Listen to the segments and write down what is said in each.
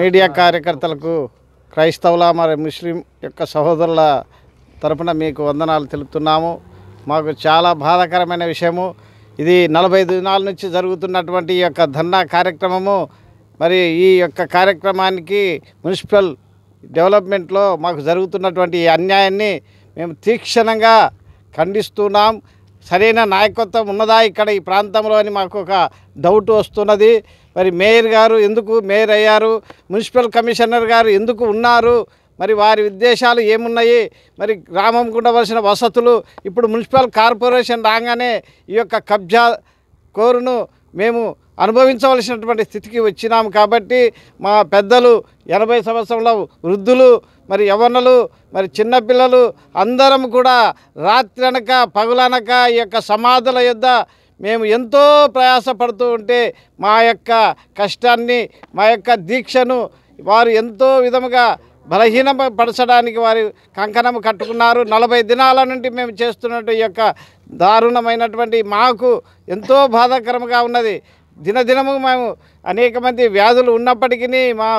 media కార్యకర్తలకు క్రైస్తవుల మరి ముస్లిం యొక్క సహోదరుల తరపున మీకు వందనాలు తెలుపుతున్నాము మాకు చాలా బాధాకరమైన విషయము ఇది నలభై దినాల నుంచి జరుగుతున్నటువంటి ఈ యొక్క ధర్నా కార్యక్రమము మరి ఈ యొక్క కార్యక్రమానికి మున్సిపల్ డెవలప్మెంట్లో మాకు జరుగుతున్నటువంటి ఈ అన్యాయాన్ని మేము తీక్షణంగా ఖండిస్తున్నాం సరైన నాయకత్వం ఉన్నదా ఇక్కడ ఈ ప్రాంతంలో అని మాకు ఒక డౌట్ వస్తున్నది మరి మేయర్ గారు ఎందుకు మేయర్ అయ్యారు మున్సిపల్ కమిషనర్ గారు ఎందుకు ఉన్నారు మరి వారి ఉద్దేశాలు ఏమున్నాయి మరి గ్రామంకు ఉండవలసిన వసతులు ఇప్పుడు మున్సిపల్ కార్పొరేషన్ రాగానే ఈ యొక్క కబ్జా కోరును మేము అనుభవించవలసినటువంటి స్థితికి వచ్చినాము కాబట్టి మా పెద్దలు ఎనభై సంవత్సరంలో వృద్ధులు మరి యవనలు మరి చిన్నపిల్లలు అందరం కూడా రాత్రి అనక పగులనక ఈ యొక్క సమాధుల యొద్ మేము ఎంతో ప్రయాసపడుతూ ఉంటే మా యొక్క కష్టాన్ని మా యొక్క దీక్షను వారు ఎంతో విధముగా బలహీనపరచడానికి వారు కంకణం కట్టుకున్నారు నలభై దినాల నుండి మేము చేస్తున్నట్టు ఈ యొక్క దారుణమైనటువంటి మాకు ఎంతో బాధాకరంగా ఉన్నది దినదినము మేము అనేక మంది వ్యాధులు ఉన్నప్పటికీ మా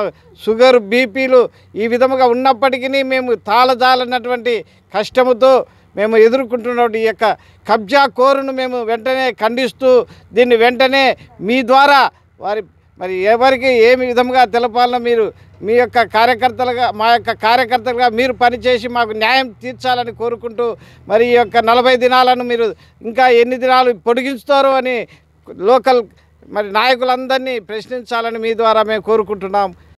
షుగర్ బీపీలు ఈ విధముగా ఉన్నప్పటికీ మేము తాళజాలన్నటువంటి కష్టముతో మేము ఎదుర్కొంటున్న ఈ యొక్క కబ్జా కోరును మేము వెంటనే ఖండిస్తూ దీన్ని వెంటనే మీ ద్వారా వారి మరి ఎవరికి ఏమి విధంగా తెలపాలనో మీరు మీ యొక్క కార్యకర్తలుగా మా యొక్క కార్యకర్తలుగా మీరు పనిచేసి మాకు న్యాయం తీర్చాలని కోరుకుంటూ మరి ఈ యొక్క నలభై దినాలను మీరు ఇంకా ఎన్ని దినాలు పొడిగించుతారు అని లోకల్ మరి నాయకులందరినీ ప్రశ్నించాలని మీ ద్వారా మేము కోరుకుంటున్నాం